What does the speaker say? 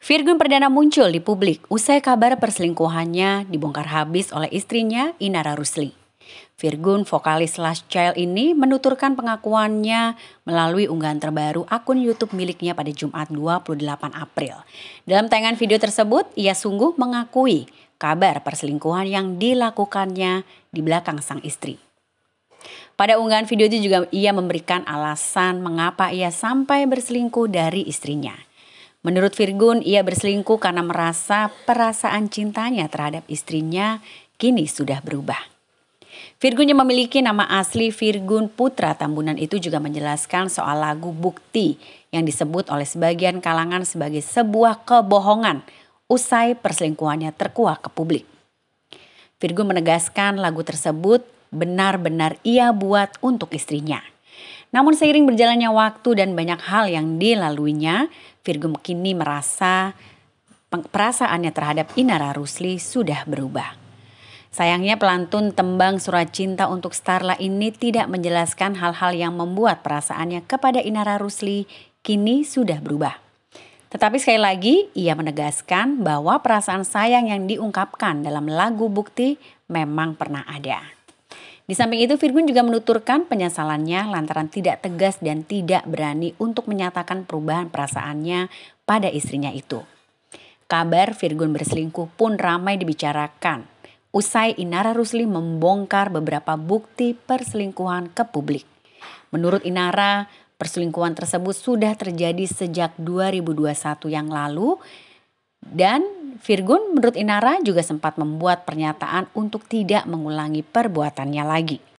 Virgun Perdana muncul di publik usai kabar perselingkuhannya dibongkar habis oleh istrinya Inara Rusli. Virgun, vokalis Last Child ini menuturkan pengakuannya melalui unggahan terbaru akun YouTube miliknya pada Jumat 28 April. Dalam tayangan video tersebut, ia sungguh mengakui kabar perselingkuhan yang dilakukannya di belakang sang istri. Pada unggahan video itu juga ia memberikan alasan mengapa ia sampai berselingkuh dari istrinya. Menurut Virgun, ia berselingkuh karena merasa perasaan cintanya terhadap istrinya kini sudah berubah. Virgun yang memiliki nama asli Virgun Putra Tambunan itu juga menjelaskan soal lagu Bukti yang disebut oleh sebagian kalangan sebagai sebuah kebohongan usai perselingkuhannya terkuak ke publik. Virgun menegaskan lagu tersebut benar-benar ia buat untuk istrinya. Namun seiring berjalannya waktu dan banyak hal yang dilaluinya, Virgo kini merasa perasaannya terhadap Inara Rusli sudah berubah. Sayangnya pelantun tembang surat cinta untuk Starla ini tidak menjelaskan hal-hal yang membuat perasaannya kepada Inara Rusli kini sudah berubah. Tetapi sekali lagi ia menegaskan bahwa perasaan sayang yang diungkapkan dalam lagu bukti memang pernah ada. Di samping itu, Virgun juga menuturkan penyesalannya lantaran tidak tegas dan tidak berani untuk menyatakan perubahan perasaannya pada istrinya itu. Kabar Virgun berselingkuh pun ramai dibicarakan. Usai Inara Rusli membongkar beberapa bukti perselingkuhan ke publik. Menurut Inara, perselingkuhan tersebut sudah terjadi sejak 2021 yang lalu dan Virgun menurut Inara juga sempat membuat pernyataan untuk tidak mengulangi perbuatannya lagi.